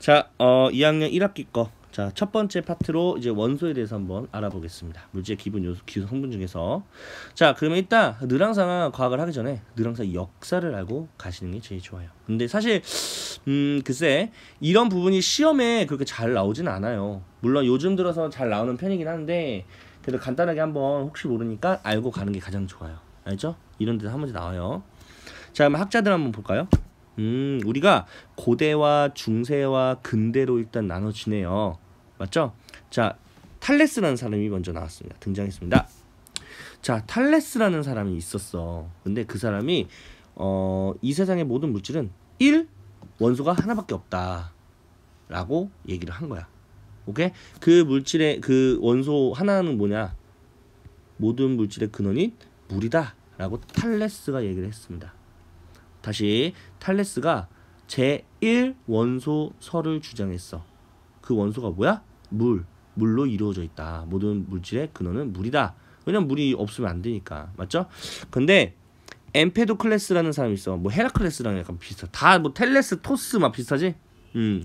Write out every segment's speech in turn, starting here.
자, 어, 2학년 1학기 거. 자, 첫 번째 파트로 이제 원소에 대해서 한번 알아보겠습니다. 물질 기본 요소, 기본 성분 중에서. 자, 그러면 이따 느랑상 과학을 하기 전에 느랑상 역사를 알고 가시는 게 제일 좋아요. 근데 사실, 음, 글쎄, 이런 부분이 시험에 그렇게 잘 나오진 않아요. 물론 요즘 들어서 잘 나오는 편이긴 한데, 그래도 간단하게 한번 혹시 모르니까 알고 가는 게 가장 좋아요. 알죠? 이런 데서 한 번씩 나와요. 자, 그럼 학자들 한번 볼까요? 음, 우리가 고대와 중세와 근대로 일단 나눠지네요. 맞죠? 자, 탈레스라는 사람이 먼저 나왔습니다. 등장했습니다. 자, 탈레스라는 사람이 있었어. 근데 그 사람이 어, 이 세상의 모든 물질은 1 원소가 하나밖에 없다. 라고 얘기를 한 거야. 오케이? 그 물질의 그 원소 하나는 뭐냐? 모든 물질의 근원인 물이다. 라고 탈레스가 얘기를 했습니다. 다시 탈레스가 제1원소설을 주장했어. 그 원소가 뭐야? 물. 물로 이루어져 있다. 모든 물질의 근원은 물이다. 왜냐면 물이 없으면 안 되니까. 맞죠? 근데 엠페도클레스라는 사람이 있어. 뭐 헤라클레스랑 약간 비슷해. 다뭐 텔레스, 토스 막 비슷하지? 음.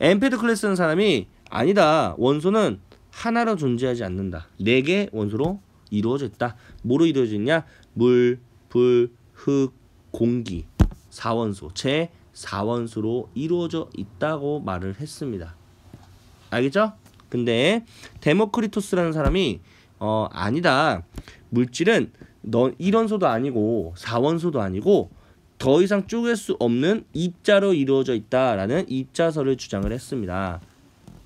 엠페도클레스는 사람이 아니다. 원소는 하나로 존재하지 않는다. 네 개 원소로 이루어져 있다. 뭐로 이루어져 있냐? 물, 불, 흙, 공기. 4원소제4원소로 이루어져 있다고 말을 했습니다. 알겠죠? 근데 데모크리토스라는 사람이 어 아니다. 물질은 너 1원소도 아니고 4원소도 아니고 더 이상 쪼갤 수 없는 입자로 이루어져 있다라는 입자설을 주장을 했습니다.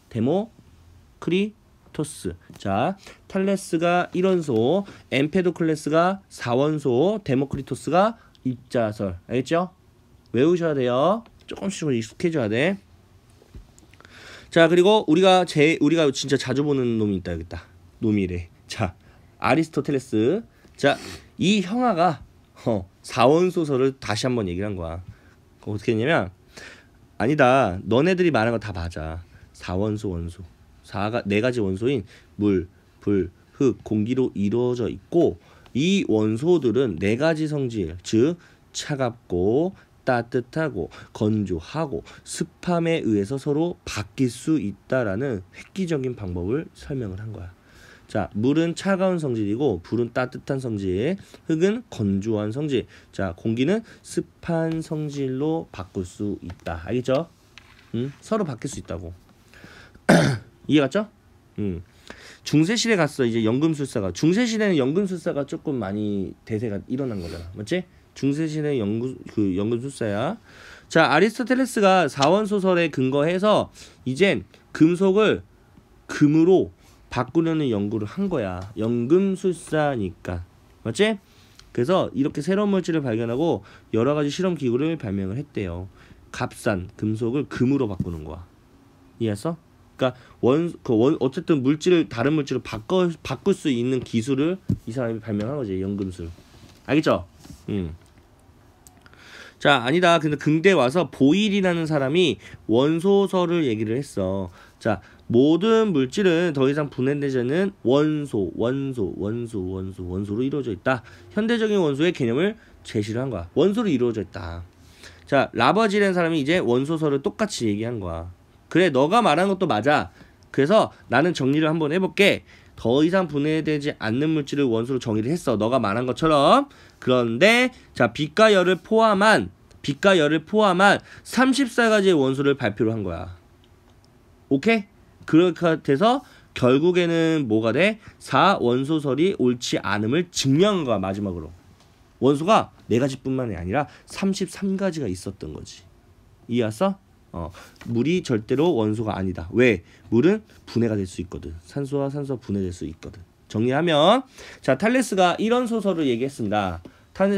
데모크리토스. 자, 탈레스가 1원소, 엠페도클레스가 4원소, 데모크리토스가 입자설. 알겠죠? 외우셔야 돼요. 조금씩 익숙해져야 돼. 자, 그리고 우리가 제 우리가 진짜 자주 보는 놈이 있다 여기다. 놈이래. 자, 아리스토텔레스. 자, 이 형아가 어, 사원 소설을 다시 한 번 얘기를 한 거야. 어떻게 했냐면 아니다. 너네들이 말한 거 다 맞아. 사원소 원소. 사가 네 가지 원소인 물, 불, 흙, 공기로 이루어져 있고 이 원소들은 네 가지 성질, 즉 차갑고 따뜻하고 건조하고 습함에 의해서 서로 바뀔 수 있다라는 획기적인 방법을 설명을 한 거야. 자, 물은 차가운 성질이고 불은 따뜻한 성질, 흙은 건조한 성질. 자, 공기는 습한 성질로 바꿀 수 있다. 알겠죠? 음, 서로 바뀔 수 있다고. 이해 갔죠? 음. 중세시대 갔어 이제 연금술사가 중세시대는 연금술사가 조금 많이 대세가 일어난 거잖아 맞지? 중세시대 연금 그 연금술사야. 자 아리스토텔레스가 사원 소설에 근거해서 이젠 금속을 금으로 바꾸려는 연구를 한 거야. 연금술사니까 맞지? 그래서 이렇게 새로운 물질을 발견하고 여러 가지 실험 기구를 발명을 했대요. 값싼 금속을 금으로 바꾸는 거야. 이해했어? 그러니까 원, 그 원, 어쨌든 물질을 다른 물질로 바꿔 바꿀 수 있는 기술을 이 사람이 발명한 거지 연금술. 알겠죠? 음. 자 아니다. 근데 근대 와서 보일이라는 사람이 원소설을 얘기를 했어. 자 모든 물질은 더 이상 분해되지 않는 원소, 원소, 원소, 원소, 원소로 이루어져 있다. 현대적인 원소의 개념을 제시를 한 거야. 원소로 이루어져 있다. 자 라버지라는 사람이 이제 원소설을 똑같이 얘기한 거야. 그래 너가 말한 것도 맞아. 그래서 나는 정리를 한번 해볼게. 더 이상 분해되지 않는 물질을 원소로 정의를 했어. 너가 말한 것처럼. 그런데 자 빛과 열을 포함한 빛과 열을 포함한 34가지의 원소를 발표를 한 거야. 오케이? 그렇게 돼서 결국에는 뭐가 돼? 4원소설이 옳지 않음을 증명한 거야 마지막으로. 원소가 4가지뿐만이 아니라 33가지가 있었던 거지. 이해했어? 어, 물이 절대로 원소가 아니다. 왜? 물은 분해가 될 수 있거든. 산소와 산소 분해될 수 있거든. 정리하면 자 탈레스가 이런 소설을 얘기했습니다.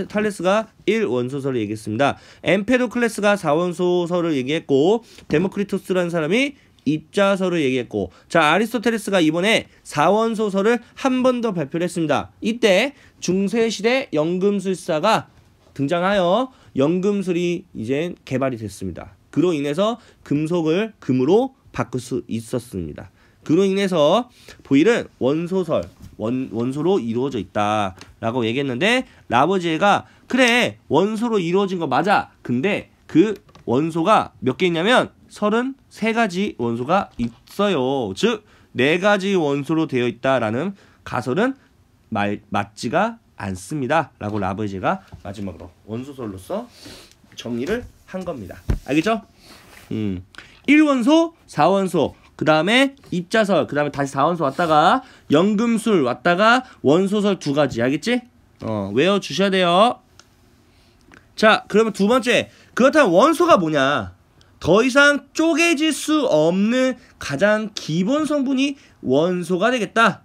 탈레스가 1원소설을 얘기했습니다. 엠페도클레스가 4원소설을 얘기했고 데모크리토스라는 사람이 입자설을 얘기했고 자 아리스토텔레스가 이번에 4원소설을 한 번 더 발표를 했습니다. 이때 중세시대 연금술사가 등장하여 연금술이 이제 개발이 됐습니다. 그로 인해서 금속을 금으로 바꿀 수 있었습니다. 그로 인해서 보일은 원소설, 원, 원소로 이루어져 있다. 라고 얘기했는데, 라버지가, 그래, 원소로 이루어진 거 맞아. 근데 그 원소가 몇 개 있냐면, 33가지 원소가 있어요. 즉, 4가지 원소로 되어 있다라는 가설은 말, 맞지가 않습니다. 라고 라버지가 마지막으로 원소설로서 정리를 한 겁니다. 알겠죠? 음. 1원소, 4원소, 그 다음에 입자설, 그 다음에 다시 4원소 왔다가 연금술 왔다가 원소설 두 가지. 알겠지? 어, 외워주셔야 돼요. 자, 그러면 두 번째. 그렇다면 원소가 뭐냐? 더 이상 쪼개질 수 없는 가장 기본 성분이 원소가 되겠다.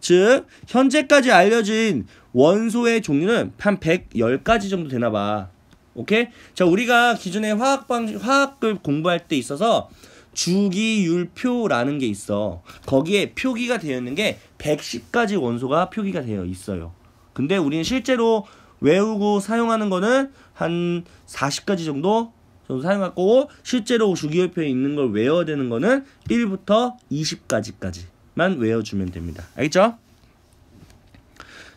즉, 현재까지 알려진 원소의 종류는 한 110가지 정도 되나봐. 오케이? 자, 우리가 기존에 화학 방 화학을 공부할 때 있어서 주기율표라는 게 있어. 거기에 표기가 되어 있는 게 110가지 원소가 표기가 되어 있어요. 근데 우리는 실제로 외우고 사용하는 거는 한 40가지 정도 정도 사용하고 실제로 주기율표에 있는 걸 외워야 되는 거는 1부터 20가지까지만 외워주면 됩니다. 알겠죠?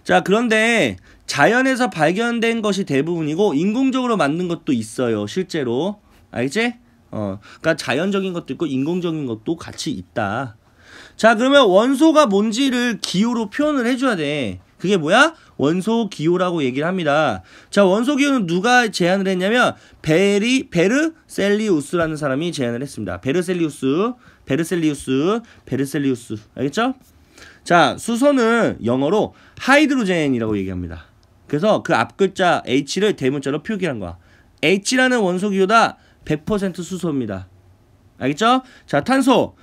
자, 그런데 자연에서 발견된 것이 대부분이고 인공적으로 만든 것도 있어요. 실제로. 알지? 어. 그러니까 자연적인 것도 있고 인공적인 것도 같이 있다. 자, 그러면 원소가 뭔지를 기호로 표현을 해 줘야 돼. 그게 뭐야? 원소 기호라고 얘기를 합니다. 자, 원소 기호는 누가 제안을 했냐면 베리 베르셀리우스라는 사람이 제안을 했습니다. 베르셀리우스, 베르셀리우스, 베르셀리우스. 알겠죠? 자, 수소는 영어로 하이드로젠이라고 얘기합니다. 그래서 그앞 글자 H를 대문자로 표기한 거야. H라는 원소 기호다 100% 수소입니다. 알겠죠? 자, 탄소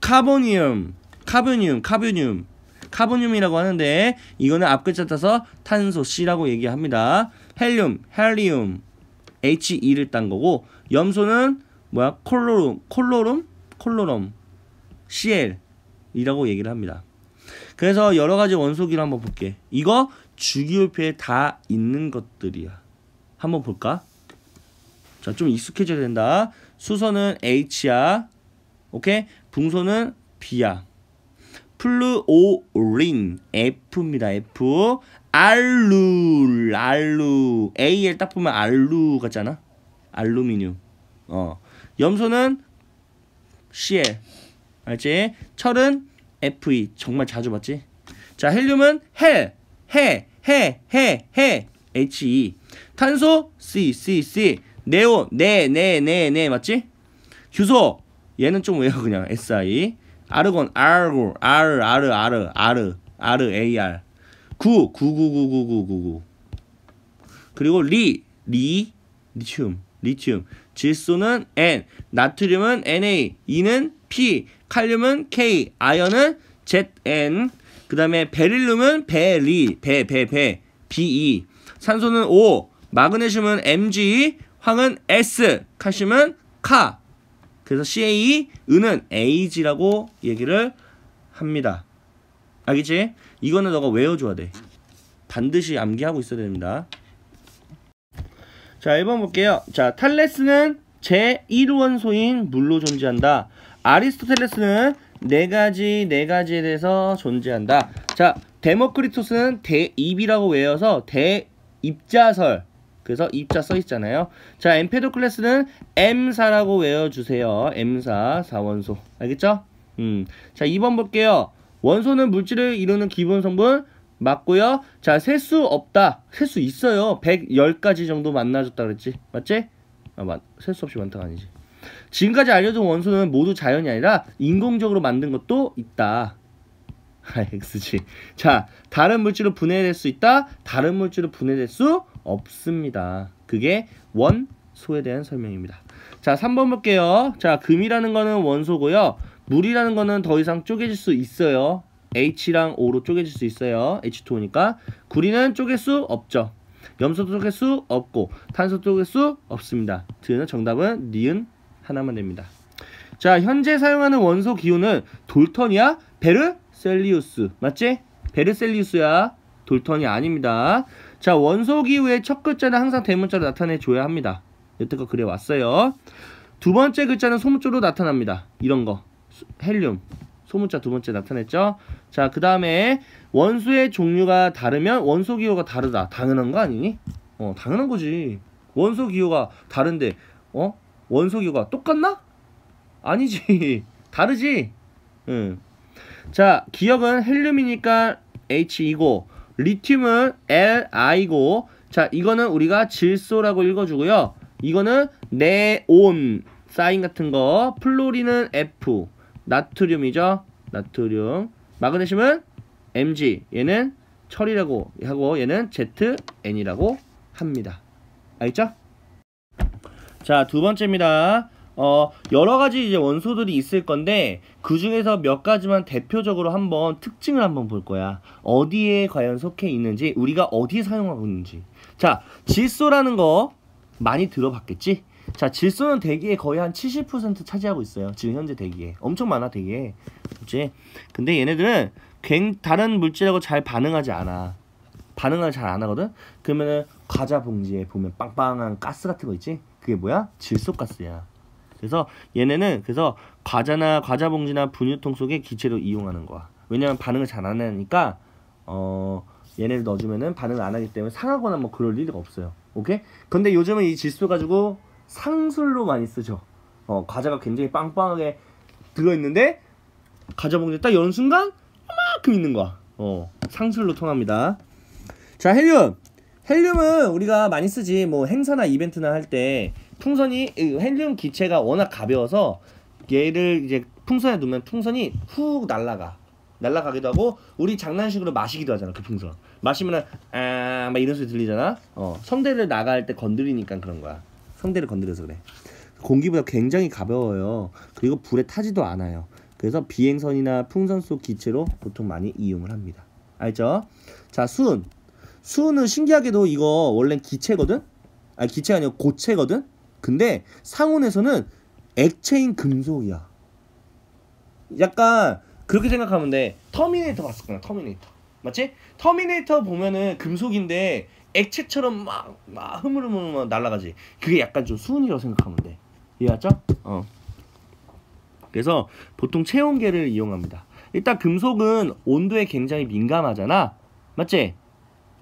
카보니움, 카보니움, 카보니움, 카보늄이라고 하는데 이거는 앞 글자 따서 탄소 C라고 얘기합니다. 헬륨, 헬리움, H2를 딴 거고 염소는 뭐야? 콜로룸, 콜로룸, 콜로럼, CL이라고 얘기를 합니다. 그래서 여러 가지 원소기를 한번 볼게. 이거 주기율표에 다 있는 것들이야. 한번 볼까? 자, 좀 익숙해져야 된다. 수소는 H야. 오케이? 붕소는 B야. 플루오린 F입니다. F. 알룰, 알루. a 에딱 보면 알루 같잖아. 알루미늄. 어. 염소는 CL. 알지? 철은 FE 정말 자주 봤지? 자, 헬륨은 헬, 해, 해, 해, 해, HE. 탄소 C, C, C. 네온, 네, 네, 네, 네, 맞지? 규소 얘는 좀 외워 그냥 SI. 아르곤 아르고 아르 아르 아르 아르 아르 AR 9 999999 그리고 리, 리, 리튬, 리튬. 질소는 N, 나트륨은 Na, 이는 P, 칼륨은 K, 아연은 ZN, 그 다음에 베릴륨은 베리, 베, 베, 베, BE, 산소는 O, 마그네슘은 MG, 황은 S, 칼슘은 카. 그래서 CA, e, 은은 AG라고 얘기를 합니다. 알겠지? 이거는 너가 외워줘야 돼. 반드시 암기하고 있어야 됩니다. 자, 1번 볼게요. 자, 탈레스는 제1원소인 물로 존재한다. 아리스토텔레스는 네 가지 네 가지에 대해서 존재한다. 자, 데모크리토스는 대입이라고 외워서 대입자설. 그래서 입자 써 있잖아요. 자, 엠페도클레스는 M사라고 외워주세요. M사 4원소 알겠죠? 음. 자, 2번 볼게요. 원소는 물질을 이루는 기본 성분 맞고요. 자, 세수 없다. 세수 있어요. 110가지 정도 만나줬다 그랬지. 맞지? 아, 맞. 세수 없이 많다가 아니지. 지금까지 알려준 원소는 모두 자연이 아니라 인공적으로 만든 것도 있다. 아, XG. 자, 다른 물질로 분해될 수 있다. 다른 물질로 분해될 수 없습니다. 그게 원소에 대한 설명입니다. 자, 3번 볼게요. 자, 금이라는 거는 원소고요. 물이라는 거는 더 이상 쪼개질 수 있어요. H랑 O로 쪼개질 수 있어요. H2O니까. 구리는 쪼갤 수 없죠. 염소 쪼갤 수 없고 탄소 쪼갤 수 없습니다. 드는 정답은 니은 하나만 됩니다. 자, 현재 사용하는 원소 기온은 돌턴이야? 베르셀리우스. 맞지? 베르셀리우스야. 돌턴이 아닙니다. 자, 원소 기후의 첫 글자는 항상 대문자로 나타내줘야 합니다. 여태껏 그래왔어요. 두 번째 글자는 소문자로 나타납니다. 이런 거. 헬륨. 소문자 두 번째 나타냈죠? 자, 그 다음에 원소의 종류가 다르면 원소 기호가 다르다. 당연한 거 아니니? 어, 당연한 거지. 원소 기호가 다른데, 어? 원소유가 똑같나? 아니지. 다르지. 응. 자, 기억은 헬륨이니까 h 이고 리튬은 Li고 자, 이거는 우리가 질소라고 읽어주고요. 이거는 네온 사인 같은 거 플로리는 F 나트륨이죠. 나트륨 마그네슘은 Mg 얘는 철이라고 하고 얘는 ZN이라고 합니다. 알겠죠? 자, 두 번째입니다. 어, 여러 가지 이제 원소들이 있을 건데 그 중에서 몇 가지만 대표적으로 한번 특징을 한번 볼 거야. 어디에 과연 속해 있는지, 우리가 어디에 사용하고 있는지. 자, 질소라는 거 많이 들어봤겠지? 자, 질소는 대기에 거의 한 70% 차지하고 있어요. 지금 현재 대기에. 엄청 많아, 대기에. 그치? 근데 얘네들은 다른 물질하고 잘 반응하지 않아. 반응을 잘 안 하거든? 그러면은 과자 봉지에 보면 빵빵한 가스 같은 거 있지? 그게 뭐야? 질소가스야. 그래서 얘네는 그래서 과자나 과자 봉지나 분유통 속에 기체로 이용하는 거야. 왜냐면 반응을 잘 안 하니까 어 얘네를 넣어주면은 반응을 안 하기 때문에 상하거나 뭐 그럴 일이 없어요. 오케이? 근데 요즘은 이 질소 가지고 상술로 많이 쓰죠. 어 과자가 굉장히 빵빵하게 들어있는데 과자 봉지 딱 여는 순간 이만큼 있는 거야. 어 상술로 통합니다. 자 헬륨 헬륨은 우리가 많이 쓰지 뭐 행사나 이벤트나 할 때 풍선이 헬륨 기체가 워낙 가벼워서 얘를 이제 풍선에 놓으면 풍선이 훅날라가날라가기도 하고 우리 장난식으로 마시기도 하잖아 그 풍선 마시면은 아 막 이런 소리 들리잖아 어 성대를 나갈 때 건드리니까 그런 거야 성대를 건드려서 그래 공기보다 굉장히 가벼워요 그리고 불에 타지도 않아요 그래서 비행선이나 풍선 속 기체로 보통 많이 이용을 합니다 알죠? 자, 순. 수은은 신기하게도 이거 원래 기체거든? 아 기체가 아니고 고체거든? 근데 상온에서는 액체인 금속이야. 약간 그렇게 생각하면 돼. 터미네이터 봤을 거야 터미네이터. 맞지? 터미네이터 보면은 금속인데 액체처럼 막, 막 흐물흐물 날아가지. 그게 약간 좀 수은이라고 생각하면 돼. 이해하죠? 어. 그래서 보통 체온계를 이용합니다. 일단 금속은 온도에 굉장히 민감하잖아. 맞지?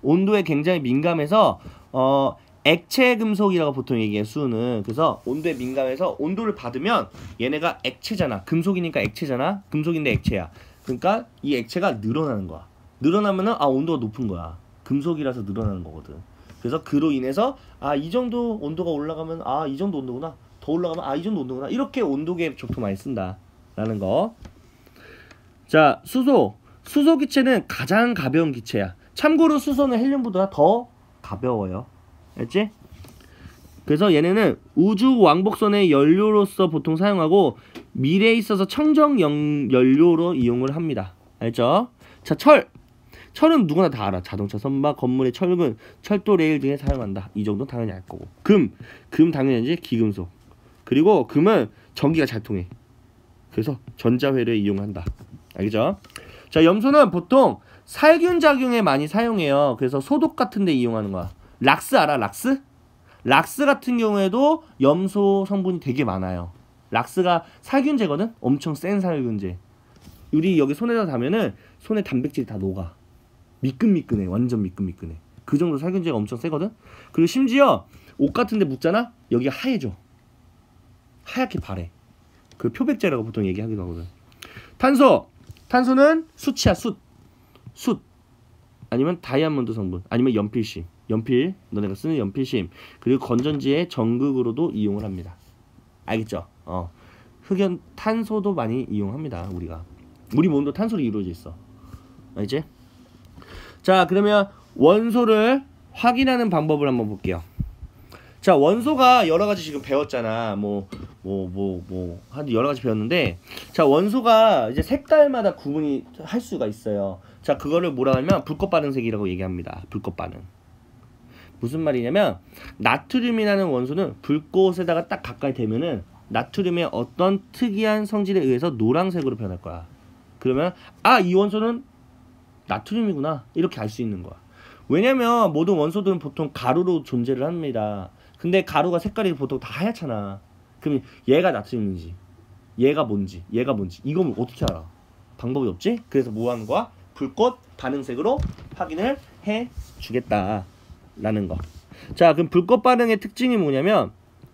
온도에 굉장히 민감해서 어 액체 금속이라고 보통 얘기해 수는 그래서 온도에 민감해서 온도를 받으면 얘네가 액체잖아 금속이니까 액체잖아 금속인데 액체야 그러니까 이 액체가 늘어나는 거야 늘어나면은 아 온도가 높은 거야 금속이라서 늘어나는 거거든 그래서 그로 인해서 아 이 정도 온도가 올라가면 아 이 정도 온도구나 더 올라가면 아 이 정도 온도구나 이렇게 온도계 적통 많이 쓴다 라는 거 자 수소 수소 기체는 가장 가벼운 기체야 참고로 수소는 헬륨보다 더 가벼워요. 알지? 그래서 얘네는 우주 왕복선의 연료로서 보통 사용하고 미래에 있어서 청정 연, 료로 이용을 합니다. 알죠? 자, 철. 철은 누구나 다 알아. 자동차, 선박, 건물의 철근, 철도 레일 등에 사용한다. 이 정도는 당연히 알 거고. 금. 금 당연히 이제 기금속. 그리고 금은 전기가 잘 통해. 그래서 전자회를 이용한다. 알겠죠? 자, 염소는 보통 살균 작용에 많이 사용해요. 그래서 소독 같은 데 이용하는 거야. 락스 알아? 락스? 락스 같은 경우에도 염소 성분이 되게 많아요. 락스가 살균제거든? 엄청 센 살균제. 우리 여기 손에다 닿으면은 손에 단백질이 다 녹아. 미끈미끈해. 완전 미끈미끈해. 그 정도 살균제가 엄청 세거든? 그리고 심지어 옷 같은 데 묻잖아? 여기 하얘져. 하얗게 바래. 그 표백제라고 보통 얘기하기도 하거든. 탄소. 탄소는 수치야, 숯. 숯 아니면 다이아몬드 성분 아니면 연필심 연필 너네가 쓰는 연필심 그리고 건전지의 전극으로도 이용을 합니다 알겠죠 어 흑연 탄소도 많이 이용합니다 우리가 우리 몸도 탄소로 이루어져 있어 알지 자 그러면 원소를 확인하는 방법을 한번 볼게요 자 원소가 여러 가지 지금 배웠잖아 뭐 뭐 뭐 뭐한 여러 가지 배웠는데 자 원소가 이제 색깔마다 구분이 할 수가 있어요 자, 그거를 뭐라 하면 불꽃 반응색이라고 얘기합니다. 불꽃 반응. 무슨 말이냐면 나트륨이라는 원소는 불꽃에다가 딱 가까이 대면은 나트륨의 어떤 특이한 성질에 의해서 노란색으로 변할 거야. 그러면 아, 이 원소는 나트륨이구나. 이렇게 알 수 있는 거야. 왜냐면 모든 원소들은 보통 가루로 존재를 합니다. 근데 가루가 색깔이 보통 다 하얗잖아. 그럼 얘가 나트륨인지 얘가 뭔지 얘가 뭔지 이거 어떻게 알아? 방법이 없지? 그래서 뭐 하는 거야? 불꽃 반응색으로 확인을 해 주겠다라는 거. 자, 그럼 불꽃 반응의 특징이 뭐냐면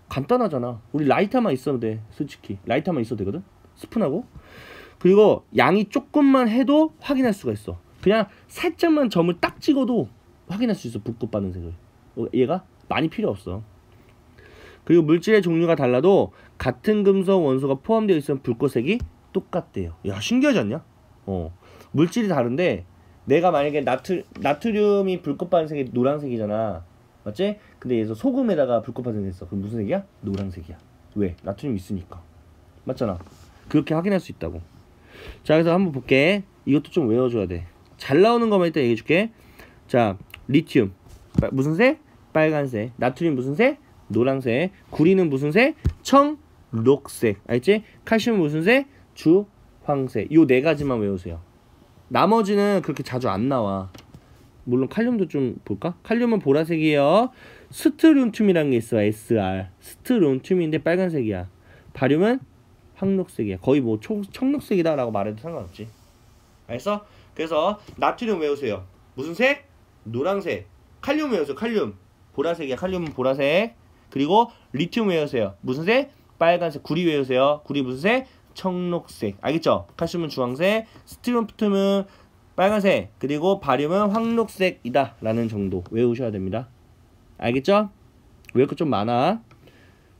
간단하잖아. 우리 라이터만 있어도 돼. 솔직히 라이터만 있어도 되거든. 스푼하고 그리고 양이 조금만 해도 확인할 수가 있어. 그냥 살짝만 점을 딱 찍어도 확인할 수 있어. 불꽃 반응색을. 어, 얘가 많이 필요 없어. 그리고 물질의 종류가 달라도 같은 금속 원소가 포함되어 있으면 불꽃색이 똑같대요. 야 신기하지 않냐? 어. 물질이 다른데 내가 만약에 나트, 나트륨이 불꽃반색이 노란색이잖아. 맞지? 근데 얘서 소금에다가 불꽃반색 했어. 그럼 무슨 색이야? 노란색이야. 왜? 나트륨 있으니까. 맞잖아. 그렇게 확인할 수 있다고. 자, 그래서 한번 볼게. 이것도 좀 외워줘야 돼. 잘 나오는 것만 일단 얘기해줄게. 자, 리튬. 바, 무슨 색? 빨간색. 나트륨 무슨 색? 노란색. 구리는 무슨 색? 청, 녹색. 알지? 칼슘은 무슨 색? 주황색. 요 네 가지만 외우세요. 나머지는 그렇게 자주 안 나와. 물론 칼륨도 좀 볼까? 칼륨은 보라색이에요. 스트론튬이란게 있어. SR. 스트론튬인데 빨간색이야. 바륨은 황록색이야. 거의 뭐 초, 청록색이다라고 말해도 상관없지. 알겠어? 그래서 나트륨 외우세요. 무슨 색? 노란색. 칼륨 외우세요. 칼륨. 보라색이야. 칼륨은 보라색. 그리고 리튬 외우세요. 무슨 색? 빨간색. 구리 외우세요. 구리 무슨 색? 청록색 알겠죠? 칼슘은 주황색 스티롬프툼은 빨간색 그리고 바륨은 황록색이다 라는 정도 외우셔야 됩니다 알겠죠? 왜울 거좀 많아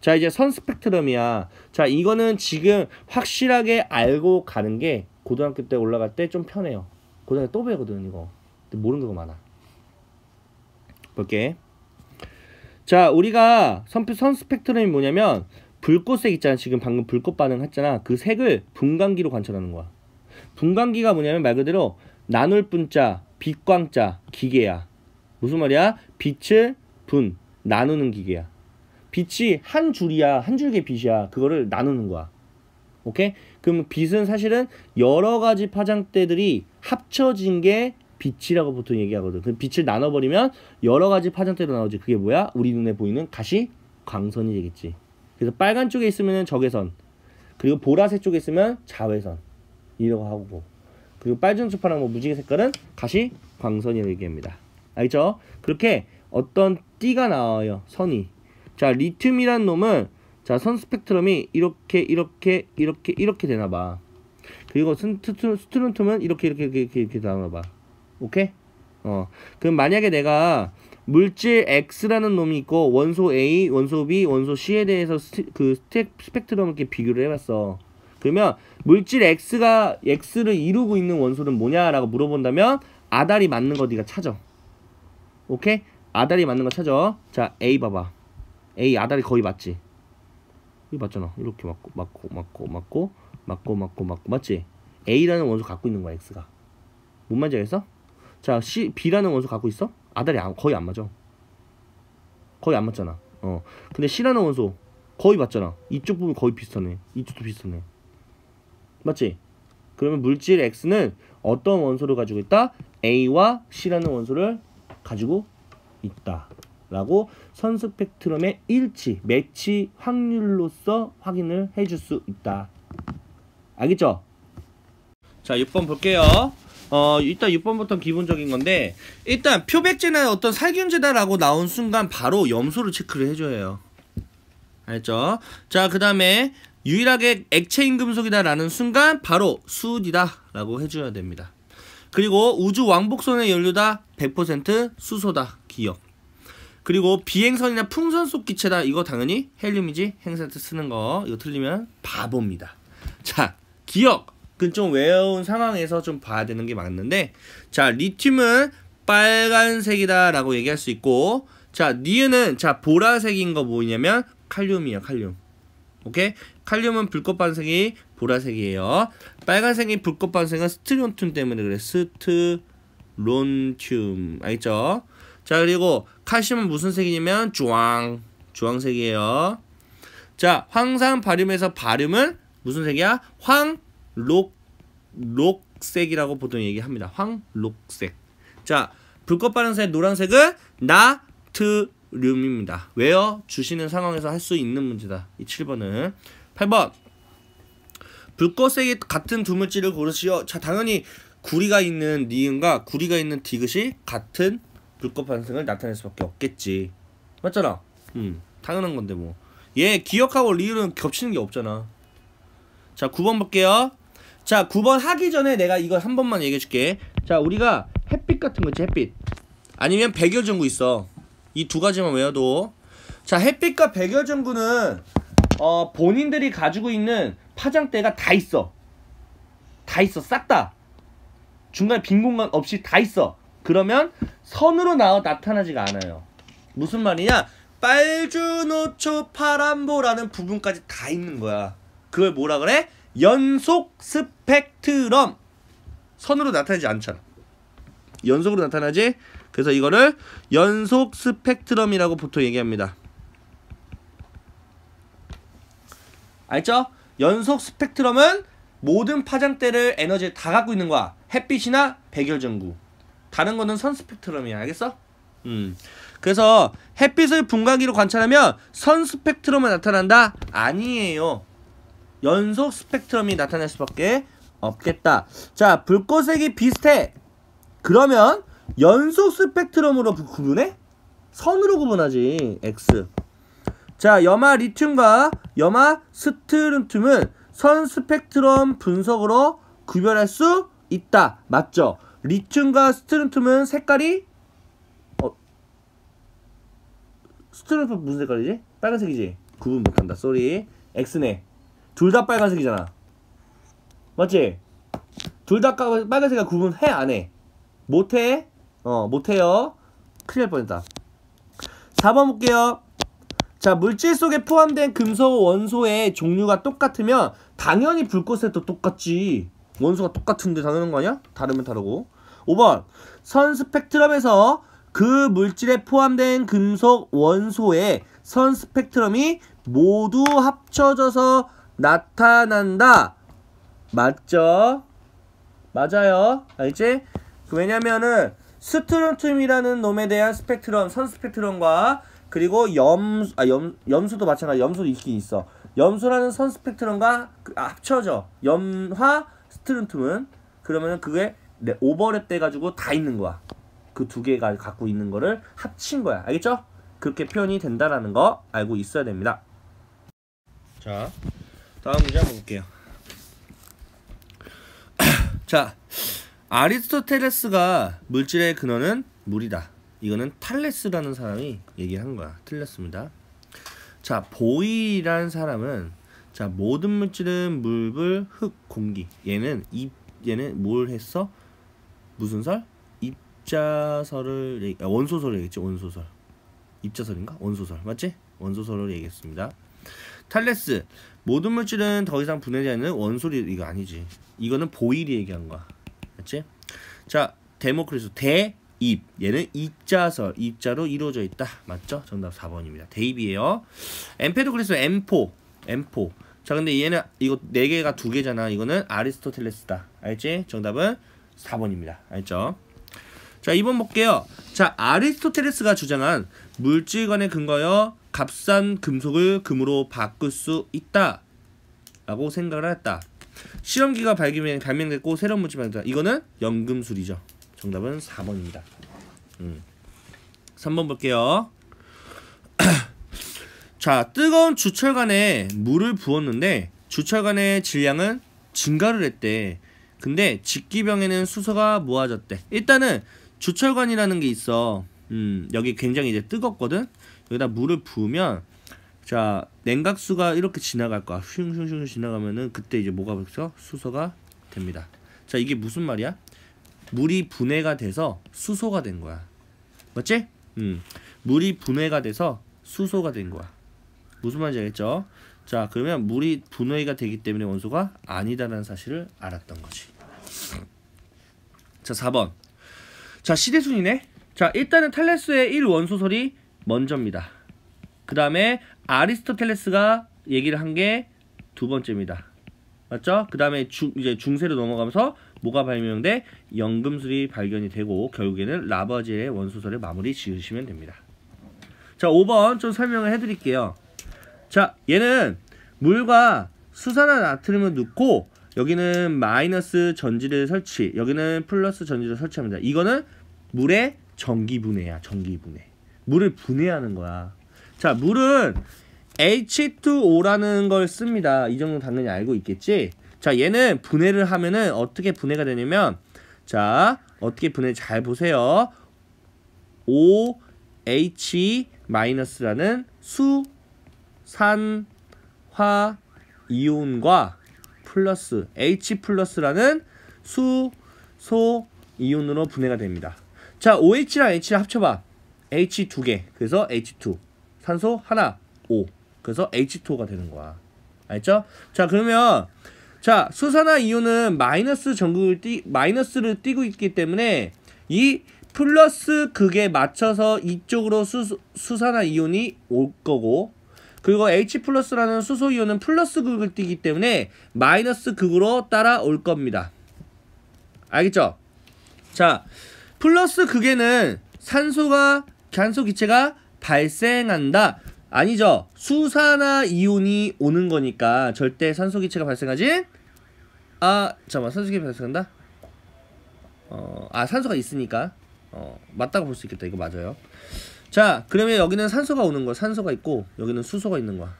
자 이제 선 스펙트럼이야 자 이거는 지금 확실하게 알고 가는 게 고등학교 때 올라갈 때 좀 편해요 고등학교 또 배우거든 이거 근데 모르는 거 많아 볼게 자 우리가 선, 선 스펙트럼이 뭐냐면 불꽃색 있잖아 지금 방금 불꽃 반응했잖아 그 색을 분광기로 관찰하는 거야 분광기가 뭐냐면 말 그대로 나눌 분자 빛광자 기계야 무슨 말이야 빛을 분 나누는 기계야 빛이 한 줄이야 한 줄기 빛이야 그거를 나누는 거야 오케이 그럼 빛은 사실은 여러 가지 파장대들이 합쳐진 게 빛이라고 보통 얘기하거든 그 빛을 나눠버리면 여러 가지 파장대로 나오지 그게 뭐야 우리 눈에 보이는 가시 광선이 되겠지 그래서 빨간 쪽에 있으면 적외선 그리고 보라색 쪽에 있으면 자외선 이라고 하고 그리고 빨주노파랑뭐 무지개 색깔은 가시 광선이라고 얘기합니다. 알죠? 그렇게 어떤 띠가 나와요. 선이. 자 리튬이란 놈은 자 선 스펙트럼이 이렇게 이렇게 이렇게 이렇게 되나봐. 그리고 스트론툼은 이렇게 이렇게 이렇게 이렇게, 이렇게 나오나봐. 오케이? 어. 그럼 만약에 내가 물질 X라는 놈이 있고 원소 A, 원소 B, 원소 C에 대해서 스티, 그 스택, 스펙트럼 이렇게 비교를 해봤어. 그러면 물질 X가 X를 이루고 있는 원소는 뭐냐라고 물어본다면 아달이 맞는 거 네가 찾아. 오케이? 아달이 맞는 거 찾아. 자, A 봐봐. A 아달이 거의 맞지? 이 맞잖아. 이렇게 맞고 맞고 맞고 맞고 맞고 맞고 맞고 맞지? A라는 원소 갖고 있는 거야 X가. 뭔 말인지 알겠어? 자, C, B라는 원소 갖고 있어? 아들이 거의 안 맞아. 거의 안 맞잖아. 어. 근데 시라는 원소 거의 맞잖아. 이쪽 부분 거의 비슷하네. 이쪽도 비슷하네. 맞지? 그러면 물질 X는 어떤 원소를 가지고 있다? A와 C라는 원소를 가지고 있다. 라고 선수 스펙트럼의 일치, 매치 확률로서 확인을 해줄 수 있다. 알겠죠? 자, 6번 볼게요. 어, 일단 6번부터 기본적인 건데 일단 표백제나 어떤 살균제다라고 나온 순간 바로 염소를 체크를 해줘야 해요. 알죠? 자, 그 다음에 유일하게 액체인 금속이다라는 순간 바로 수은다라고 해줘야 됩니다. 그리고 우주 왕복선의 연료다 100% 수소다 기억. 그리고 비행선이나 풍선 속 기체다 이거 당연히 헬륨이지 행사트 쓰는 거 이거 틀리면 바보입니다. 자 기억 그좀 외운 상황에서 좀 봐야 되는 게 맞는데 자 리튬은 빨간색이다 라고 얘기할 수 있고 자 니은은 자 보라색인 거 뭐냐면 칼륨이에요 칼륨 오케이 칼륨은 불꽃 반색이 보라색이에요 빨간색이 불꽃 반색은 스트론튬 때문에 그래 스트론튬 알겠죠 자 그리고 칼슘은 무슨 색이냐면 주황 주황색이에요 자 황산 발음에서발음은 무슨 색이야? 황록 록색이라고 보통 얘기합니다. 황록색. 자, 불꽃 파란색 노란색은 나트륨입니다. 왜요? 주시는 상황에서 할 수 있는 문제다. 이 7번은 8번. 불꽃색이 같은 두 물질을 고르시오. 자, 당연히 구리가 있는 니은과 구리가 있는 디귿이 같은 불꽃 반란을 나타낼 수밖에 없겠지. 맞잖아. 음, 당연한 건데 뭐. 얘 기억하고 리을은 겹치는 게 없잖아. 자, 9번 볼게요. 자 9번 하기 전에 내가 이거 한 번만 얘기해 줄게 자 우리가 햇빛 같은 거지 햇빛 아니면 백열전구 있어 이 두 가지만 외워도 자 햇빛과 백열전구는 어 본인들이 가지고 있는 파장대가 다 있어 다 있어 싹다 중간에 빈 공간 없이 다 있어 그러면 선으로 나와 나타나지가 않아요 무슨 말이냐 빨주노초 파란보라는 부분까지 다 있는 거야 그걸 뭐라 그래? 연속 스펙트럼 선으로 나타나지 않잖아. 연속으로 나타나지? 그래서 이거를 연속 스펙트럼이라고 보통 얘기합니다. 알죠? 연속 스펙트럼은 모든 파장대를 에너지를 다 갖고 있는 거야. 햇빛이나 백열전구. 다른 거는 선 스펙트럼이야. 알겠어? 음. 그래서 햇빛을 분광기로 관찰하면 선 스펙트럼을 나타난다? 아니에요. 연속 스펙트럼이 나타날 수밖에 없겠다. 자, 불꽃색이 비슷해. 그러면 연속 스펙트럼으로 구분해? 선으로 구분하지. X. 자, 염화 리튬과 염화 스트륨은 선 스펙트럼 분석으로 구별할 수 있다. 맞죠? 리튬과 스트륨은 색깔이 어 스트륨은 무슨 색깔이지? 빨간색이지? 구분 못한다. 쏘리. X네. 둘다 빨간색이잖아. 맞지? 둘 다 빨간색이라 구분해 안 해? 못해? 어 못해요. 큰일 날 뻔했다. 4번 볼게요. 자 물질 속에 포함된 금속 원소의 종류가 똑같으면 당연히 불꽃에도 똑같지. 원소가 똑같은데 당연한 거 아니야? 다르면 다르고. 5번 선 스펙트럼에서 그 물질에 포함된 금속 원소의 선 스펙트럼이 모두 합쳐져서 나타난다. 맞죠? 맞아요. 알지? 그 왜냐면은 스트론툼이라는 놈에 대한 스펙트럼, 선 스펙트럼과 그리고 염, 아, 염, 염수도 마찬가지, 염수도 있긴 있어. 염수라는 선 스펙트럼과 그 합쳐져. 염화, 스트론툼은. 그러면은 그게 오버랩 돼가지고 다 있는 거야. 그 두 개가 갖고 있는 거를 합친 거야. 알겠죠? 그렇게 표현이 된다라는 거 알고 있어야 됩니다. 자, 다음 문제 한번 볼게요. 자, 아리스토텔레스가 물질의 근원은 물이다. 이거는 탈레스라는 사람이 얘기한 거야. 틀렸습니다. 자, 보이라는 사람은 자, 모든 물질은 물불, 흙, 공기. 얘는 입 얘는 뭘 했어? 무슨 설? 입자설을 얘기, 아, 원소설을 얘기했지. 원소설. 입자설인가? 원소설. 맞지? 원소설을 얘기했습니다. 탈레스 모든 물질은 더 이상 분해되지 않는 원소리 이거 아니지 이거는 보일이 얘기한 거야 맞지? 자 데모크리스 대입 얘는 입자설 입자로 이루어져 있다 맞죠? 정답 4번입니다 대입이에요 엠페도크리스 엠포 엠포 자 근데 얘는 이거 4개가 2개잖아 이거는 아리스토텔레스다 알지? 정답은 4번입니다 알죠? 자 2번 볼게요. 자 아리스토텔레스가 주장한 물질관의 근거여 값싼 금속을 금으로 바꿀 수 있다 라고 생각을 했다. 실험기가 발견, 발명됐고 새로운 물질이 발견됐다. 이거는 연금술이죠. 정답은 4번입니다. 음. 3번 볼게요. 자, 뜨거운 주철관에 물을 부었는데 주철관의 질량은 증가를 했대. 근데 직기병에는 수소가 모아졌대. 일단은 주철관이라는 게 있어. 음, 여기 굉장히 이제 뜨겁거든. 여기다 물을 부으면 자 냉각수가 이렇게 지나갈 거야. 슝슝슝 지나가면은 그때 이제 뭐가 벌써 수소가 됩니다. 자 이게 무슨 말이야? 물이 분해가 돼서 수소가 된 거야. 맞지? 음, 물이 분해가 돼서 수소가 된 거야. 무슨 말인지 알겠죠? 자 그러면 물이 분해가 되기 때문에 원소가 아니다라는 사실을 알았던 거지. 자 4번 자 시대순이네 자 일단은 탈레스의 1원소설이 먼저입니다 그 다음에 아리스토텔레스가 얘기를 한 게 두 번째입니다 맞죠? 그 다음에 이제 중세로 넘어가면서 뭐가 발명돼? 연금술이 발견이 되고 결국에는 라버지의 원소설을 마무리 지으시면 됩니다 자 5번 좀 설명을 해드릴게요 자 얘는 물과 수산화 나트륨을 넣고 여기는 마이너스 전지를 설치, 여기는 플러스 전지를 설치합니다. 이거는 물의 전기 분해야, 전기 분해. 물을 분해하는 거야. 자, 물은 H2O라는 걸 씁니다. 이 정도 당연히 알고 있겠지? 자, 얘는 분해를 하면은 어떻게 분해가 되냐면, 자, 어떻게 분해 잘 보세요. OH-라는 수산화 이온과 플러스 H 플러스라는 수소 이온으로 분해가 됩니다. 자, OH랑 H를 합쳐봐. H 두 개. 그래서 H2. 산소 하나. O. 그래서 H2가 되는 거야. 알죠? 자, 그러면 자, 수산화 이온은 마이너스 전극을 띠 마이너스를 띄고 있기 때문에 이 플러스 극에 맞춰서 이쪽으로 수, 수산화 이온이 올 거고 그리고 H 플러스라는 수소 이온은 플러스 극을 띠기 때문에 마이너스 극으로 따라올 겁니다. 알겠죠? 자, 플러스 극에는 산소가 산소 기체가 발생한다. 아니죠. 수산화 이온이 오는 거니까 절대 산소 기체가 발생하지? 아, 잠깐만. 산소 기체 발생한다? 어, 아, 산소가 있으니까. 어, 맞다고 볼 수 있겠다. 이거 맞아요. 자 그러면 여기는 산소가 오는 거 산소가 있고 여기는 수소가 있는 거야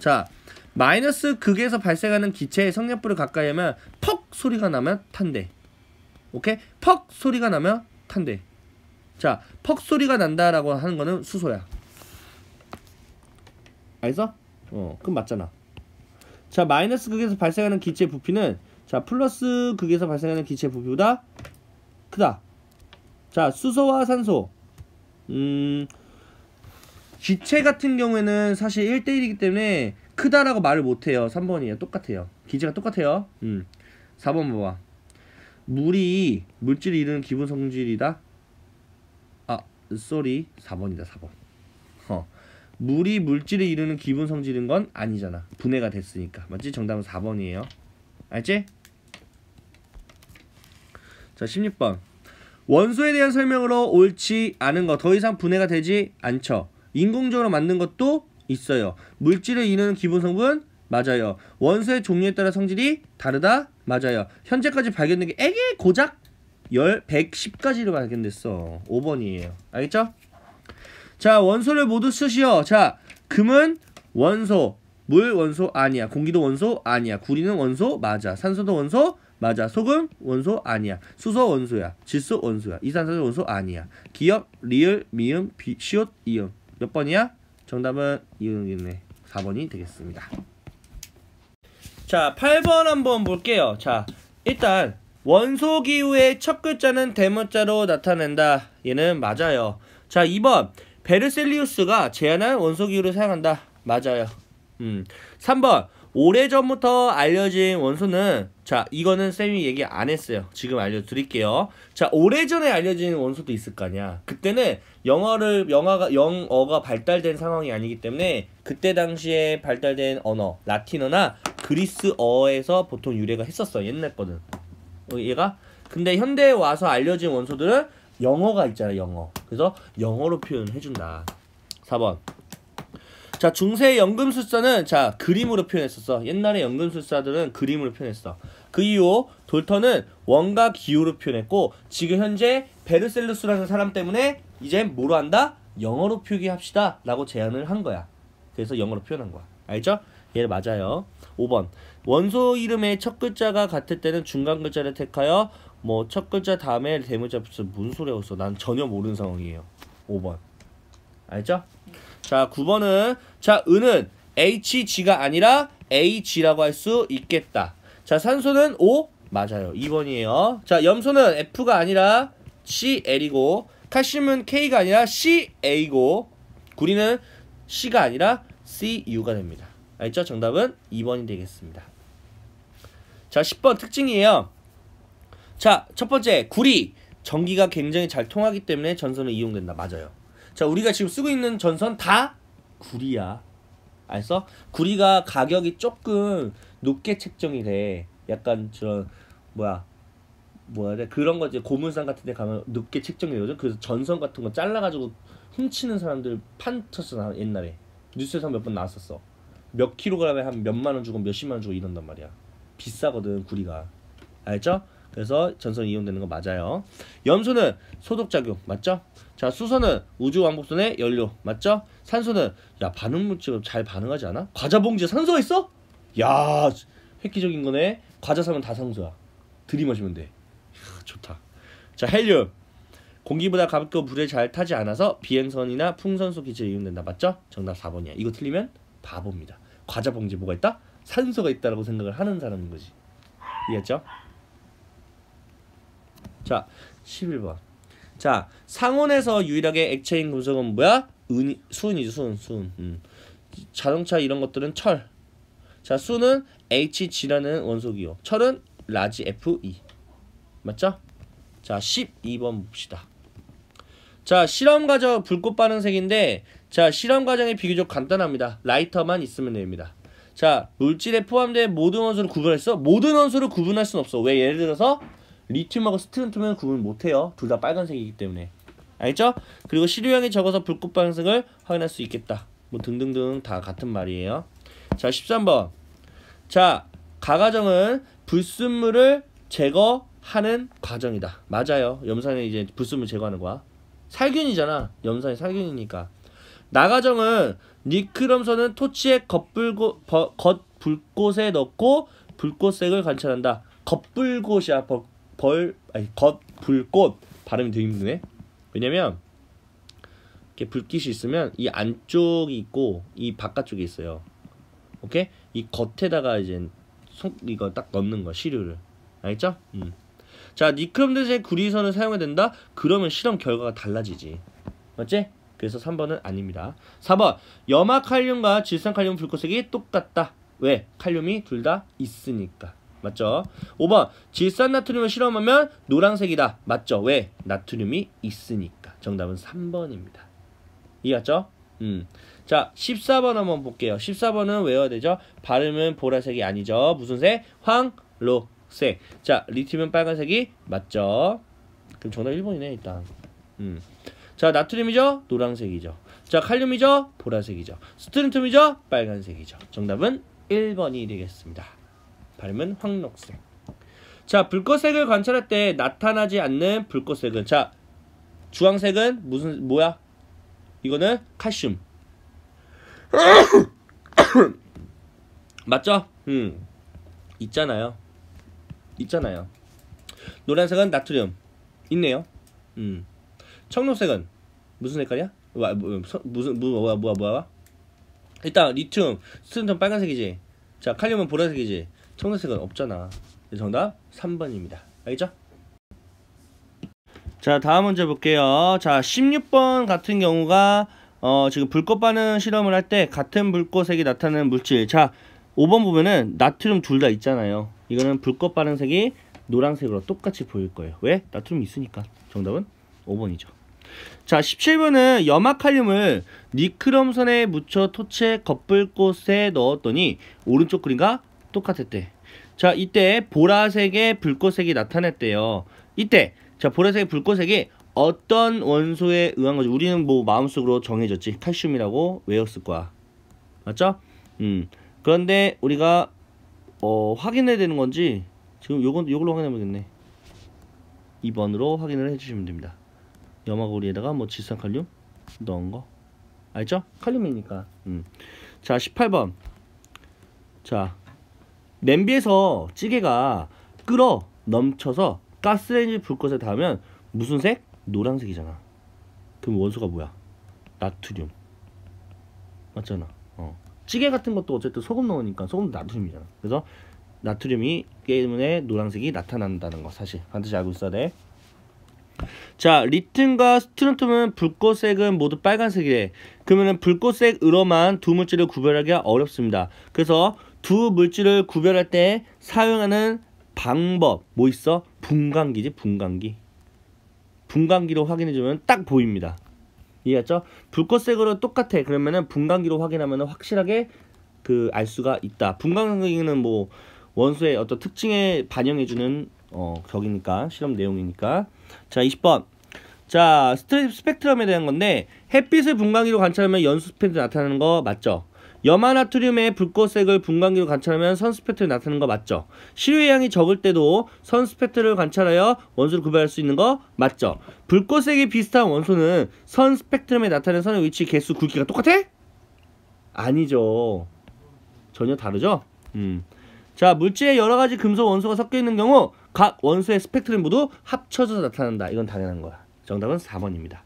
자 마이너스 극에서 발생하는 기체의 성냥불을 가까이 하면 퍽 소리가 나면 탄대 오케이? 퍽 소리가 나면 탄대 자퍽 소리가 난다라고 하는 거는 수소야 알겠어? 어 그럼 맞잖아 자 마이너스 극에서 발생하는 기체 부피는 자 플러스 극에서 발생하는 기체 부피보다 크다 자 수소와 산소 음, 지체 같은 경우에는 사실 1대1이기 때문에 크다라고 말을 못해요. 3번이에요. 똑같아요. 기재가 똑같아요. 음. 4번 봐봐. 물이 물질이 이루는 기본 성질이다. 아, 쏘리. 4번이다. 4번. 어. 물이 물질을 이루는 기본 성질인 건 아니잖아. 분해가 됐으니까. 맞지? 정답은 4번이에요. 알지? 자, 16번. 원소에 대한 설명으로 옳지 않은 것, 더 이상 분해가 되지 않죠. 인공적으로 만든 것도 있어요. 물질을 이루는 기본 성분 맞아요. 원소의 종류에 따라 성질이 다르다 맞아요. 현재까지 발견된 게 에게 고작 1 110가지로 발견됐어. 5번이에요. 알겠죠? 자 원소를 모두 쓰시오. 자 금은 원소, 물 원소 아니야. 공기도 원소 아니야. 구리는 원소 맞아. 산소도 원소 맞아. 소금 원소 아니야. 수소 원소야. 질소 원소야. 이산산소 원소 아니야. 기역 리을 미음 비 시옷 이음. 몇 번이야? 정답은 이음이네. 4번이 되겠습니다. 자, 8번 한번 볼게요. 자, 일단 원소 기후의첫 글자는 대문자로 나타낸다. 얘는 맞아요. 자, 2번. 베르셀리우스가 제안한 원소 기후를 사용한다. 맞아요. 음. 3번. 오래전부터 알려진 원소는 자, 이거는 쌤이 얘기 안 했어요. 지금 알려드릴게요. 자, 오래전에 알려진 원소도 있을 거 아니야. 그때는 영어를, 영어가, 영어가 발달된 상황이 아니기 때문에 그때 당시에 발달된 언어, 라틴어나 그리스어에서 보통 유래가 했었어. 옛날 거는. 어, 얘가? 근데 현대에 와서 알려진 원소들은 영어가 있잖아, 영어. 그래서 영어로 표현해준다. 4번. 자, 중세 연금술사는 자, 그림으로 표현했었어. 옛날에 연금술사들은 그림으로 표현했어. 그 이후 돌턴은 원과 기호로 표현했고 지금 현재 베르셀루스라는 사람 때문에 이제 뭐로 한다? 영어로 표기합시다. 라고 제안을 한 거야. 그래서 영어로 표현한 거야. 알죠? 얘 예, 맞아요. 5번. 원소 이름의 첫 글자가 같을 때는 중간 글자를 택하여 뭐 첫 글자 다음에 대문자 붙여 무문 소리하고 있어. 난 전혀 모르는 상황이에요. 5번. 알죠? 자, 9번은 자, 은은 HG가 아니라 AG라고 할 수 있겠다. 자, 산소는 O 맞아요. 2번이에요. 자, 염소는 F가 아니라 CL이고 칼슘은 K가 아니라 CA고 구리는 C가 아니라 CU가 됩니다. 알죠? 정답은 2번이 되겠습니다. 자, 10번 특징이에요. 자, 첫 번째, 구리. 전기가 굉장히 잘 통하기 때문에 전선을 이용된다. 맞아요. 자, 우리가 지금 쓰고 있는 전선 다 구리야. 알았어? 구리가 가격이 조금 높게 책정이 돼. 약간 저런 뭐야 뭐야 돼 네, 그런 거지 고문상 같은 데 가면 높게 책정이 되죠 그래서 전선 같은 거 잘라가지고 훔치는 사람들 판쳤어 옛날에 뉴스에서 몇 번 나왔었어. 몇 킬로그램에 한 몇만 원 주고 몇십만 원 주고 이런단 말이야. 비싸거든 구리가 알죠? 그래서 전선이 이용되는 거 맞아요. 염소는 소독작용 맞죠? 자 수소는 우주왕복선의 연료 맞죠? 산소는 야 반응물질 잘 반응하지 않아? 과자 봉지에 산소가 있어? 야 획기적인 거네. 과자 사면 다 산소야. 들이마시면 돼. 야, 좋다. 자 헬륨 공기보다 가볍고 물에 잘 타지 않아서 비행선이나 풍선소 기체에 이용된다 맞죠? 정답 4번이야. 이거 틀리면 바보입니다. 과자 봉지에 뭐가 있다? 산소가 있다라고 생각을 하는 사람인 거지. 이해했죠? 자, 11번. 자, 상온에서 유일하게 액체인 금속은 뭐야? 은, 순이지, 순, 순. 음. 자동차 이런 것들은 철. 자, 수는 HG라는 원소기요. 철은 라지 FE. 맞죠? 자, 12번 봅시다. 자, 실험 과정 불꽃 반응색인데 자, 실험 과정이 비교적 간단합니다. 라이터만 있으면 됩니다. 자, 물질에 포함된 모든 원소를 구분했어? 모든 원소를 구분할 순 없어. 왜? 예를 들어서 리튬하고 스트론튬은 구분 못해요. 둘 다 빨간색이기 때문에. 알죠? 그리고 시류형이 적어서 불꽃 방색을 확인할 수 있겠다. 뭐 등등등 다 같은 말이에요. 자, 13번. 자, 가가정은 불순물을 제거하는 과정이다. 맞아요. 염산에 이제 불순물 제거하는 거야. 살균이잖아. 염산이 살균이니까. 나가정은 니크럼선은 토치에 겉불고, 버, 불꽃에 넣고 불꽃색을 관찰한다. 겉불꽃이야. 버, 벌, 아니, 겉, 불꽃. 발음이 되게 힘드네. 왜냐면, 이렇게 불빛이 있으면 이 안쪽이 있고, 이 바깥쪽이 있어요. 오케이? 이 겉에다가 이제 속, 이거 딱 넣는 거시류를 알겠죠? 음. 자, 니크롬 대신 구리선을 사용해야 된다? 그러면 실험 결과가 달라지지. 맞지? 그래서 3번은 아닙니다. 4번. 염화 칼륨과 질산 칼륨 불꽃색이 똑같다. 왜? 칼륨이 둘 다 있으니까. 맞죠? 5번 질산 나트륨을 실험하면 노란색이다. 맞죠? 왜? 나트륨이 있으니까. 정답은 3번입니다. 이해갔죠? 음. 자, 14번 한번 볼게요. 14번은 외워야 되죠? 발음은 보라색이 아니죠. 무슨 색? 황록색. 자, 리튬은 빨간색이 맞죠? 그럼 정답 1번이네, 일단. 음. 자, 나트륨이죠? 노란색이죠. 자, 칼륨이죠? 보라색이죠. 스트론튬이죠? 빨간색이죠. 정답은 1번이 되겠습니다. 발음은 황록색. 자, 불꽃색을 관찰할 때 나타나지 않는 불꽃색은 자, 주황색은 무슨 뭐야? 이거는 칼슘. 맞죠? 음. 있잖아요. 있잖아요. 노란색은 나트륨. 있네요. 음. 청록색은 무슨 색깔이야? 와, 뭐, 뭐 무슨 뭐, 뭐야 뭐야 뭐야? 일단 리튬, 스톤 빨간색이지. 자, 칼륨은 보라색이지. 청색은 없잖아 정답 3번입니다 알겠죠? 자 다음 문제 볼게요 자 16번 같은 경우가 어, 지금 불꽃 반응 실험을 할 때 같은 불꽃색이 나타나는 물질 자 5번 보면은 나트륨 둘 다 있잖아요 이거는 불꽃 반응색이 노란색으로 똑같이 보일 거예요 왜? 나트륨 있으니까 정답은 5번이죠 자 17번은 염화칼륨을 니크롬선에 묻혀 토체 겉불꽃에 넣었더니 오른쪽 그림과 똑같았대. 자, 이때 보라색의 불꽃색이 나타났대요. 이때 자, 보라색의 불꽃색이 어떤 원소에 의한 거지? 우리는 뭐 마음속으로 정해졌지. 칼슘이라고 외웠을 거야. 맞죠? 음. 그런데 우리가 어, 확인해야 되는 건지 지금 요건 요걸로 확인해 보겠네. 2번으로 확인을 해 주시면 됩니다. 염화고리에다가 뭐 질산 칼륨 넣은 거. 알죠? 칼륨이니까. 음. 자, 18번. 자, 냄비에서 찌개가 끓어 넘쳐서 가스레인지 불꽃에 닿으면 무슨 색? 노란색이잖아. 그럼 원소가 뭐야? 나트륨. 맞잖아. 어. 찌개 같은 것도 어쨌든 소금 넣으니까 소금 나트륨이잖아. 그래서 나트륨이 때문에 노란색이 나타난다는 거 사실 반드시 알고 있어야 돼. 자, 리튬과 스트론튬은 불꽃색은 모두 빨간색이래. 그러면 불꽃색으로만 두 물질을 구별하기가 어렵습니다. 그래서 두 물질을 구별할 때 사용하는 방법 뭐 있어? 분광기지 분광기 분광기로 확인해주면 딱 보입니다 이해갔죠? 불꽃색으로 똑같아 그러면은 분광기로 확인하면 확실하게 그 알 수가 있다 분광기는 뭐 원소의 어떤 특징에 반영해주는 어 격이니까 실험 내용이니까 자 20번 자 스트레스 스펙트럼에 대한 건데 햇빛을 분광기로 관찰하면 연수 스펙트럼 나타나는 거 맞죠? 염화나트륨의 불꽃색을 분광기로 관찰하면 선스페트를 나타내는 거 맞죠? 시료의 양이 적을 때도 선스페트를 관찰하여 원소를 구별할 수 있는 거 맞죠? 불꽃색이 비슷한 원소는 선 스펙트럼에 나타내는 선의 위치, 개수, 굵기가 똑같아? 아니죠. 전혀 다르죠? 음. 자, 물질에 여러 가지 금속 원소가 섞여 있는 경우 각 원소의 스펙트럼 모두 합쳐져서 나타난다. 이건 당연한 거야. 정답은 4번입니다.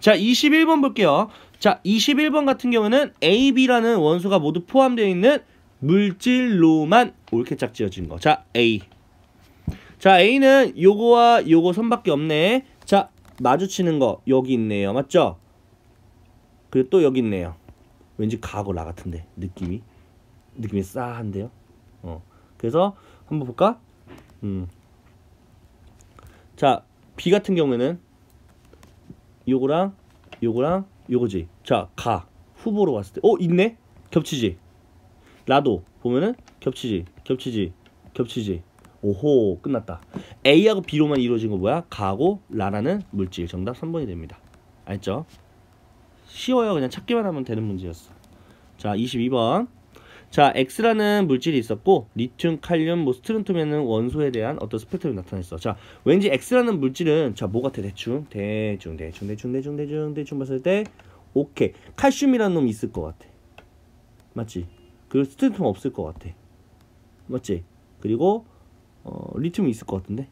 자, 21번 볼게요. 자, 21번 같은 경우는 AB라는 원소가 모두 포함되어 있는 물질로만 옳게 짝지어진 거. 자, A. 자, A는 요거와 요거 선밖에 없네. 자, 마주치는 거 여기 있네요. 맞죠? 그리고 또 여기 있네요. 왠지 가고 나 같은데 느낌이 느낌이 싸한데요. 어. 그래서 한번 볼까? 음. 자, B 같은 경우에는 요거랑 요거랑 요거지. 자, 가. 후보로 왔을 때. 어, 있네? 겹치지. 라도 보면은 겹치지. 겹치지. 겹치지. 오호, 끝났다. A하고 B로만 이루어진 거 뭐야? 가고 라라는 물질. 정답 3번이 됩니다. 알죠? 쉬워요. 그냥 찾기만 하면 되는 문제였어. 자, 22번. 자, X라는 물질이 있었고 리튬, 칼륨, 뭐 스트론튬에는 원소에 대한 어떤 스펙트럼이 나타났어. 자, 왠지 X라는 물질은 자, 뭐 같아? 대충, 대충, 대충, 대충, 대충, 대충, 대충 봤을 때 오케이. 칼슘이라는 놈이 있을 것 같아. 맞지? 그리고 스트렝 없을 것 같아. 맞지? 그리고 어, 리튬이 있을 것 같은데.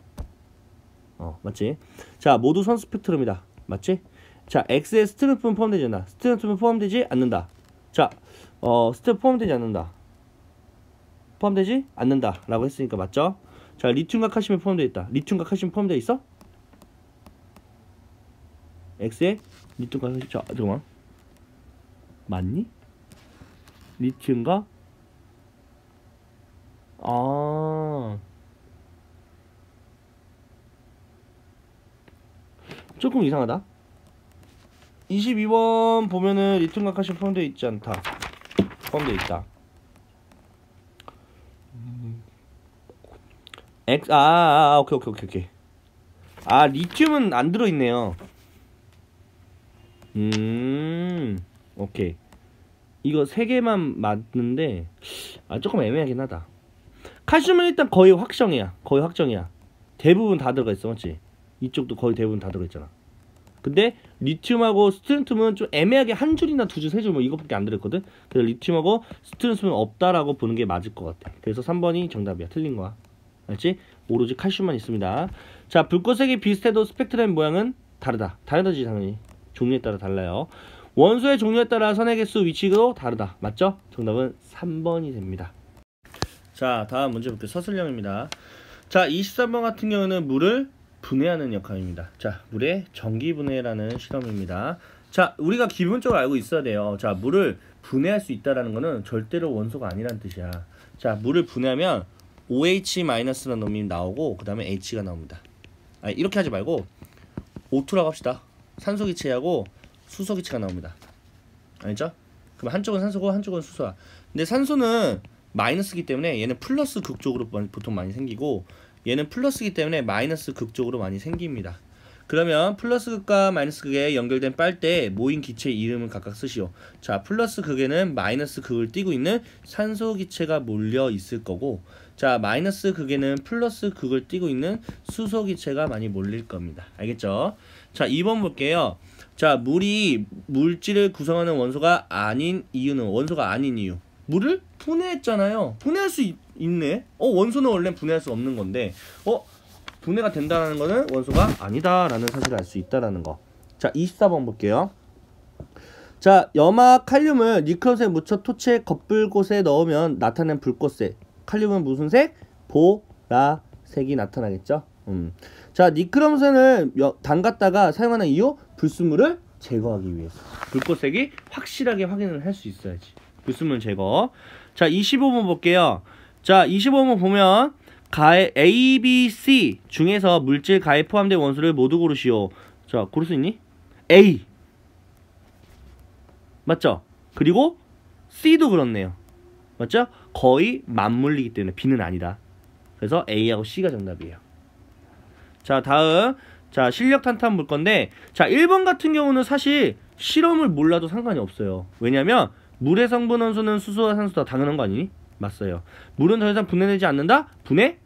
어, 맞지? 자, 모두 선 스펙트럼이다. 맞지? 자, X에 스트레스은 포함되지 않는다. 스트렝은 포함되지 않는다. 자, 어, 스트레스 포함되지 않는다. 포함되지 않는다. 라고 했으니까 맞죠? 자, 리튬과 칼슘이 포함되어 있다. 리튬과 칼슘 이 포함되어 있어? X에 니층 가서 자 잠깐만 맞니? 니층가? 아 조금 이상하다 22번 보면은 리튼각 하신 포함되어 있지 않다 포함되어 있다 엑, 아, 아, 아, 오케이, 오케이, 오케이, 오케이. 아, 리튬은 안 들어있네요. 음, 오케이. 이거 세 개만 맞는데 아 조금 애매하긴 하다. 칼슘은 일단 거의 확정이야. 거의 확정이야. 대부분 다 들어가 있어, 맞지? 이쪽도 거의 대부분 다 들어가 있잖아. 근데 리튬하고 스트론튬은 좀 애매하게 한 줄이나 두 줄, 세 줄 뭐 이것밖에 안 들었거든. 그래서 리튬하고 스트론튬는 없다라고 보는 게 맞을 것 같아. 그래서 3번이 정답이야. 틀린 거야. 알지? 오로지 칼슘만 있습니다. 자, 불꽃색이 비슷해도 스펙트럼의 모양은 다르다. 다르다지 당연히. 종류에 따라 달라요. 원소의 종류에 따라 선의 개수 위치도 다르다. 맞죠? 정답은 3번이 됩니다. 자, 다음 문제 볼게요. 서술형입니다. 자, 23번 같은 경우는 물을 분해하는 역할입니다. 자, 물의 전기 분해라는 실험입니다. 자, 우리가 기본적으로 알고 있어야 돼요. 자, 물을 분해할 수 있다라는 거는 절대로 원소가 아니란 뜻이야. 자, 물을 분해하면 OH-라는 놈이 나오고 그다음에 H가 나옵니다. 아 이렇게 하지 말고 O2라고 합시다. 산소기체하고 수소기체가 나옵니다. 알죠? 그럼 한쪽은 산소고 한쪽은 수소야. 근데 산소는 마이너스기 때문에 얘는 플러스 극쪽으로 보통 많이 생기고 얘는 플러스기 때문에 마이너스 극쪽으로 많이 생깁니다. 그러면 플러스 극과 마이너스 극에 연결된 빨대 모인 기체 이름을 각각 쓰시오. 자, 플러스 극에는 마이너스 극을 띄고 있는 산소 기체가 몰려 있을 거고 자, 마이너스 극에는 플러스 극을 띄고 있는 수소 기체가 많이 몰릴 겁니다. 알겠죠? 자, 2번 볼게요. 자, 물이 물질을 구성하는 원소가 아닌 이유는 원소가 아닌 이유. 물을 분해했잖아요. 분해할 수 있, 네 어, 원소는 원래 분해할 수 없는 건데. 어, 분해가 된다는 거는 원소가 아니다라는 사실을 알 수 있다라는 거. 자, 24번 볼게요. 자, 염화 칼륨을 니크로에 묻혀 토체 겉불꽃에 넣으면 나타낸 불꽃색. 칼륨은 무슨 색? 보라색이 나타나겠죠? 음. 자, 니크롬센을 담갔다가 사용하는 이유? 불순물을 제거하기 위해서. 불꽃색이 확실하게 확인을 할 수 있어야지. 불순물 제거. 자, 25번 볼게요. 자, 25번 보면 가에 A, B, C 중에서 물질 가에 포함된 원소를 모두 고르시오. 자, 고를 수 있니? A. 맞죠? 그리고 C도 그렇네요. 맞죠? 거의 맞물리기 때문에 B는 아니다. 그래서 A하고 C가 정답이에요. 자, 다음. 자, 실력 탄탄 볼 건데 자, 1번 같은 경우는 사실 실험을 몰라도 상관이 없어요. 왜냐면 물의 성분 원소는 수소와 산소 다 당연한 거 아니니? 맞어요. 물은 더 이상 분해되지 않는다? 분해?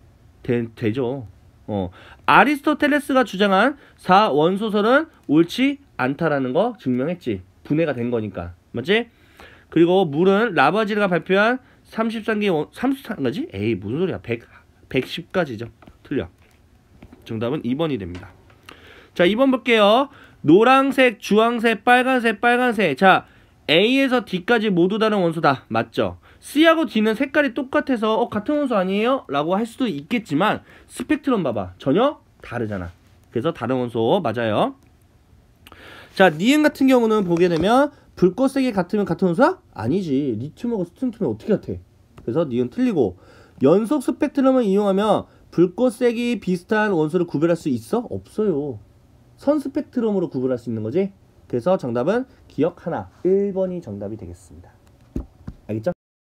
되, 되죠. 어. 아리스토텔레스가 주장한 4원소설은 옳지 않다라는 거 증명했지. 분해가 된 거니까. 맞지? 그리고 물은 라바지르가 발표한 33개 원, 33가지? 에이, 무슨 소리야. 100, 110가지죠. 틀려. 정답은 2번이 됩니다. 자, 2번 볼게요. 노랑색, 주황색, 빨간색, 빨간색. 자, A에서 D까지 모두 다른 원소다. 맞죠? C하고 D는 색깔이 똑같아서 어, 같은 원소 아니에요? 라고 할 수도 있겠지만 스펙트럼 봐봐. 전혀 다르잖아. 그래서 다른 원소 맞아요. 자, 니은 같은 경우는 보게 되면 불꽃색이 같으면 같은 원소야? 아니지. 리튬하고 스트륨은 어떻게 같아? 그래서 니은 틀리고 연속 스펙트럼을 이용하면 불꽃색이 비슷한 원소를 구별할 수 있어? 없어요. 선 스펙트럼으로 구별할 수 있는 거지. 그래서 정답은 기억 하나, 1번이 정답이 되겠습니다. 알겠죠?